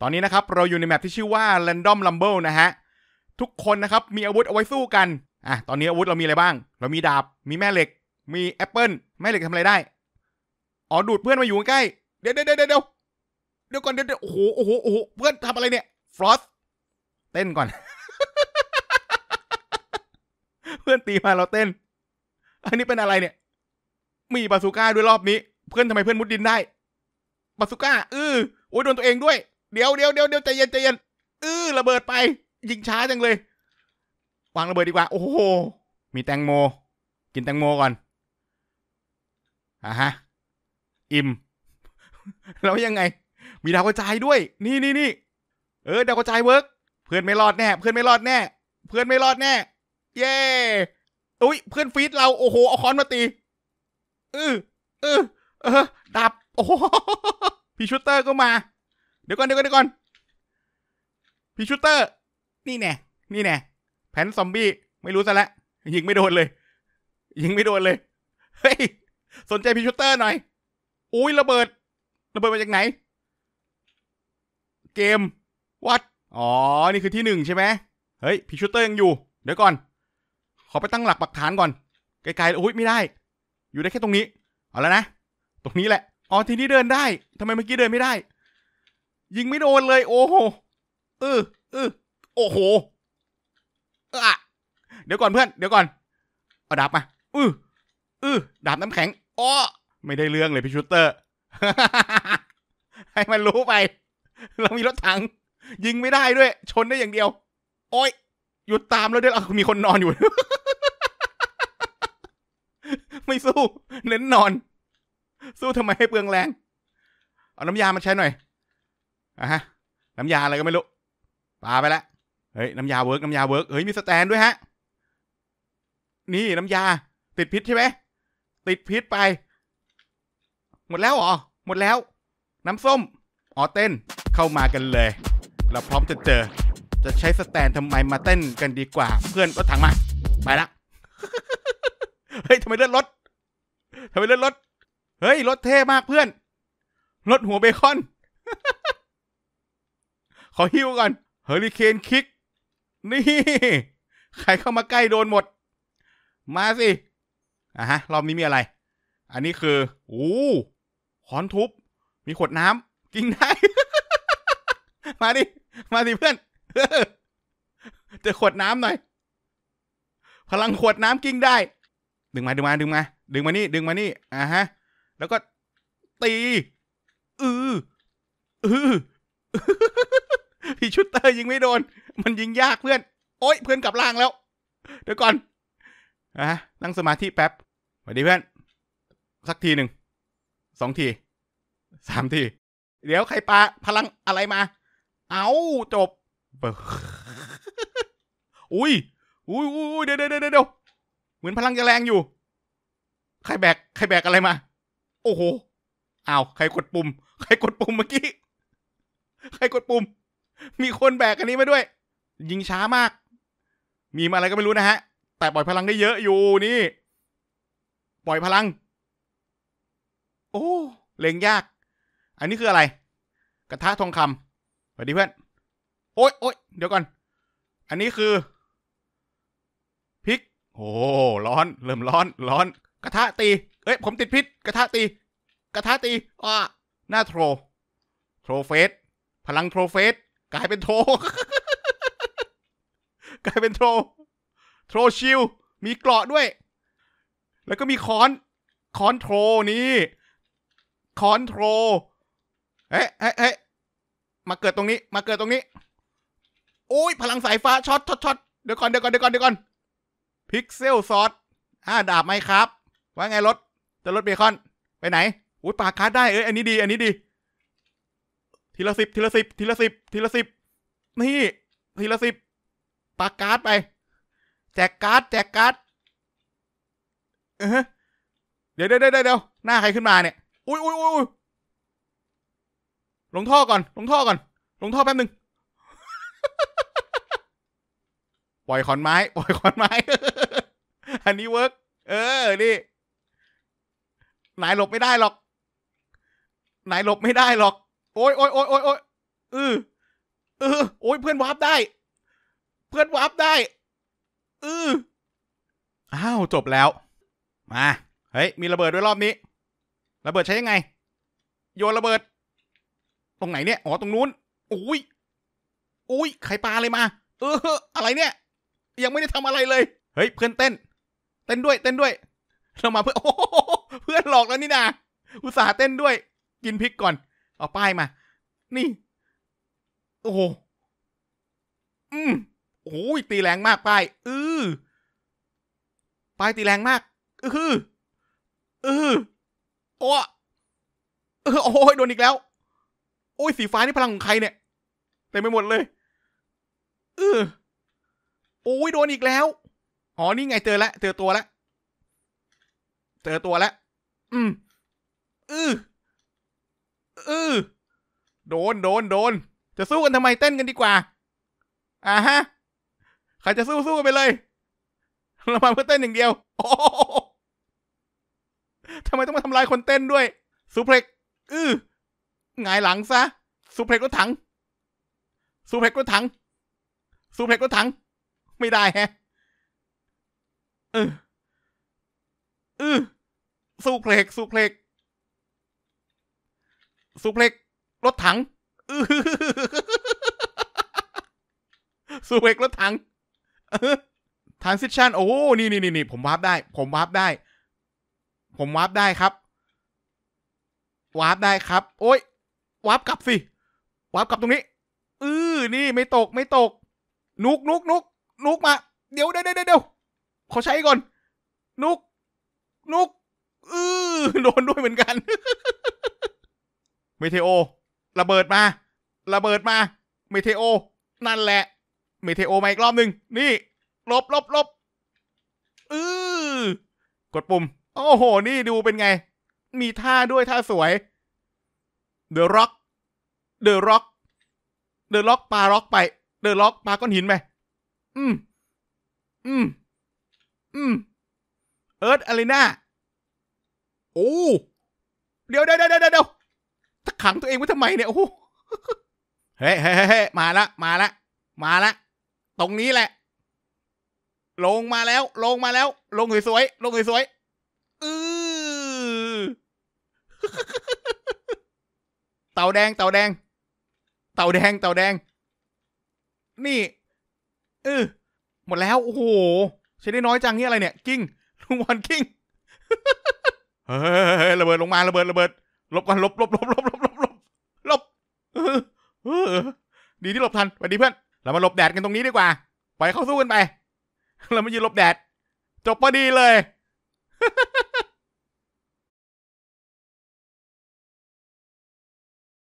ตอนนี้นะครับเราอยู่ในแมปที่ชื่อว่า Random Rumble นะฮะ ทุกคนนะครับ มีอาวุธเอาไว้สู้กันอ่ะตอนนี้อาวุธเรามีอะไรบ้าง เรามีดาบ มีแม่เหล็ก มีแอปเปิลแม่เหล็กทำอะไรได้ อ๋อ ดูดเพื่อนมาอยู่ใกล้ เดี๋ยวเดี๋ยวเดี๋ยวเดี๋ยวเดี๋ยวก่อนเดี๋ยวโอ้โหโอ้โหโอ้โหเพื่อนทำอะไรเนี่ยฟรอสเต้นก่อน เพื่อนตีมาเราเต้น อันนี้เป็นอะไรเนี่ย มีบาสูก้าด้วยรอบนี้ เพื่อนทำไมเพื่อนมุดดินได้บาสูก้า อือโอ้ยโดนตัวเองด้วยเดี๋ยวเดี๋ยวเดี๋ยวเดี๋ยวใจเย็นใจเย็นเออระเบิดไป ยิงช้าจังเลย วางระเบิดดีกว่าโอ้โห มีแตงโม กินแตงโมก่อนอ่ะฮะอิ่มแล้วยังไง มีดาวกระจายด้วย นี่นี่นี่เออดาวกระจายเวิร์กเพื่อนไม่รอดแน่เพื่อนไม่รอดแน่เพื่อนไม่รอดแน่เย้อุ้ยเพื่อนฟีดเราโอ้โหเอาค้อนมาตีเออเออเออ ดับ โอ้โหพี่ชูเตอร์ก็มาดี๋ยวก่อนเดี๋ยวก่อนเดี๋ยวก่อนพีชูเตอร์ นี่แน่นี่แน่แผ่นซอมบี้ไม่รู้ซะแล้ว ยิงไม่โดนเลยยิงไม่โดนเลยเฮ้ยสนใจพีชูเตอร์หน่อย อุ้ยระเบิดระเบิดมาจากไหน เกมวัดอ๋อนี่คือที่หนึ่งใช่ไหมเฮ้ยพีชูเตอร์ยังอยู่เดี๋ยวก่อน ขอไปตั้งหลักปักฐานก่อนไกลๆอุ้ยไม่ได้ อยู่ได้แค่ตรงนี้เอาแล้วนะ ตรงนี้แหละอ๋อทีนี้เดินได้ทำไมเมื่อกี้เดินไม่ได้ยิงไม่โดนเลย โอ้โหเออเออโอ้โหอะเดี๋ยวก่อนเพื่อน เดี๋ยวก่อน เอาดาบมาอืออือดาบน้ำแข็งอ้อไม่ได้เรื่องเลยพี่ชูเตอร์ ให้มันรู้ไป เรามีรถถัง ยิงไม่ได้ด้วย ชนได้อย่างเดียว โอ้ยหยุดตามแล้วเดี๋ยว มีคนนอนอยู่ ไม่สู้ เน้นนอนสู้ทำไมให้เปลืองแรง เอาน้ำยามาใช้หน่อยอ่ะฮะน้ำยาอะไรก็ไม่รู้ปาไปแล้วเฮ้ยน้ำยาเวิร์กน้ำยาเวิร์กเฮ้ยมีสแตนด้วยฮะนี่น้ำยา ติดพิษใช่ไหมติดพิษไป หมดแล้วอ๋อหมดแล้ว น้ำส้มอ๋อเต้นเข้ามากันเลย เราพร้อมจะเจอจะใช้สแตนทำไมมาเต้นกันดีกว่า เพื่อนรถถังมา ไปละเฮ้ยทำไมเลือดรถทำไมเลือดรถเฮ้ย รถเท่มากเพื่อนรถหัวเบคอนขอฮิวก่อนเฮอริเคนคิกนี่ใครเข้ามาใกล้โดนหมด มาสิอ่ะฮะรอบนี้มีอะไร อันนี้คือโอ้ข้อนทุบมีขวดน้ำกินได้ มาดิมาดิเพื่อนเจอขวดน้ำหน่อย พลังขวดน้ำกิ้งได้ ดึงมาดึงมาดึงมา ดึงมานี่ดึงมานี่อ่ะฮะ แล้วก็ตี อือ อือพี่ชุดเตอร์ยิงไม่โดน มันยิงยากเพื่อน โอ้ยเพื่อนกลับล่างแล้ว เดี๋ยวก่อน อะนั่งสมาธิแป๊บสวัสดีเพื่อน สักทีหนึ่ง สองที สามที เดี๋ยวใครปาพลังอะไรมา เอาจบ อุ้ย อุ้ยอุ้ยเดี๋ยวเดี๋ยวเดี๋ยว เหมือนพลังจะแรงอยู่ ใครแบก ใครแบกอะไรมา โอ้โหอ้าวใครกดปุ่ม ใครกดปุ่มเมื่อกี้ ใครกดปุ่มมีคนแบกอันนี้มาด้วยยิงช้ามาก มีมาอะไรก็ไม่รู้นะฮะ แต่ปล่อยพลังได้เยอะอยู่นี่ปล่อยพลัง โอ้เล็งยาก อันนี้คืออะไร กระทะทองคำสวัสดีเพื่อนโอ้ยโอ้ยเดี๋ยวก่อนอันนี้คือพริกโอ้ร้อน เริ่มร้อน ร้อน กระทะตีเอ้ยผมติดพิษกระทะตี กระทะตีอ้าหน้าโทรโทรเฟสพลังโทรเฟสกลายเป็นโทรกลายเป็นโทรโทรชิลมีเกราะด้วย แล้วก็มีคอน คอนโทรนี่คอนโทรเฮ้เฮ้เฮ้มาเกิดตรงนี้ มาเกิดตรงนี้ โอ้ยพลังสายฟ้า ช็อต ช็อตช็อตเดี๋ยวก่อน เดี๋ยวก่อน เดี๋ยวก่อน เดี๋ยวก่อน พิกเซลซอสอ่า ดาบไหมครับ ว่าไงรถ จะรถเบคอน ไปไหน อุ้ยปากคาดได้ เอ้ย อันนี้ดี อันนี้ดีทีละสิบ ทีละสิบ ทีละสิบทีละสิบนี่ ทีละสิบปากการ์ดไป แจกการ์ด แจกการ์ดเดี๋ยวเดี๋ยวเดี๋ยวหน้าใครขึ้นมาเนี่ย อุ้ยอุ้ยอุ้ยลงท่อก่อน ลงท่อก่อน ลงท่อแป๊บหนึ่งปล่อยขอนไม้ ปล่อยขอนไม้ อันนี้เวิร์กเออ นี่นายหลบไม่ได้หรอกนายหลบไม่ได้หรอกโอ้ยโอ้ยโอ้ยโอ้ยโอ้ยเออเออโอ้ยเพื่อนวาร์ปได้ เพื่อนวาร์ปได้เอออ้าวจบแล้ว มาเฮ้ยมีระเบิดด้วยรอบนี้ระเบิดใช้ยังไง โยนระเบิด ตรงไหนเนี่ยอ๋อตรงนู้น อุ้ยอุ้ยไข่ปลาเลยมาเอออะไรเนี่ย ยังไม่ได้ทำอะไรเลย เฮ้ยเพื่อนเต้น เต้นด้วย เต้นด้วยเรามาเพื่อเพื่อนหลอกแล้วนี่นาอุตส่าห์เต้นด้วย กินพริกก่อนเอาป้ายมา นี่ โอ้โห อืมโอ้ยตีแรงมากป้าย อือป้ายตีแรงมาก อืออือโอ้เออโอ้ยโดนอีกแล้วโอ้ยสีฟ้านี่พลังของใครเนี่ย เต็มไปหมดเลย อืออโอ้ยโดนอีกแล้วอ๋อนี่ไงเจอแล้วเจอตัวแล้ว เจอตัวแล้ว อืม อือโดนโดน โดน จะสู้กันทำไมเต้นกันดีกว่า อ่าฮะ ใครจะสู้สู้กันไปเลย เรามาเพื่อเต้นอย่างเดียว โอ้ทำไมต้องมาทำลายคนเต้นด้วย สูเพล็ก อื้อหงายหลังซะสูเพล็กรถถัง สูเพล็กรถถัง สูเพล็กรถถัง ไม่ได้แฮะอืออือสซูเพล็ก สูเพล็กสูเพล็กรถถังสเวกรถถังทานซิชันโอ้ นี่นี่นี่ผมวาร์ปได้ ผมวาร์ปได้ ผมวาร์ปได้ครับ วาร์ปได้ครับ โอ้ย วาร์ปกลับสิ วาร์ปกลับตรงนี้ อือนี่ไม่ตก ไม่ตก นุกนุกนุก นุกมา เดี๋ยวเดี๋ยวเดี๋ยวเขอใช้ก่อน นุก นุก อือโดนด้วยเหมือนกัน เมเทโอระเบิดมา ระเบิดมาเมเทโอ นั่นแหละ เมเทโอ มาอีกรอบหนึ่งนี่ ลบ ลบ ลบอือกดปุ่ม โอ้โห นี่ดูเป็นไง มีท่าด้วยท่าสวย เดอะร็อกเดอะร็อกเดอะร็อกปาร็อกไป เดอะร็อกปาก้อนหินไปอืม อืม อืมเอิร์ธอารีนาโอ้ เดี๋ยวเดี๋ยวเดี๋ยวเดี๋ยวังตัวเองไว้ทำไมเนี่ยโอ้โหเฮ้ยเฮ้ยเฮ้ยมาละมาละมาละตรงนี้แหละ ลงมาแล้ว ลงมาแล้ว ลงสวยๆลงสวยๆอือเต่าแดงเต่าแดง เต่าแดงเต่าแดง นี่เออหมดแล้วโอ้โหใช้ได้น้อยจังนี่อะไรเนี่ยกิ้งลุงวันกิ้งเฮ้ยระเบิดลงมาระเบิดระเบิดลบกันลบลบลบลบลบดีที่หลบทันสวัสดีเพื่อน เรามาหลบแดดกันตรงนี้ดีกว่า ไปเข้าสู้กันไป เรามายืนหลบแดด จบพอดีเลย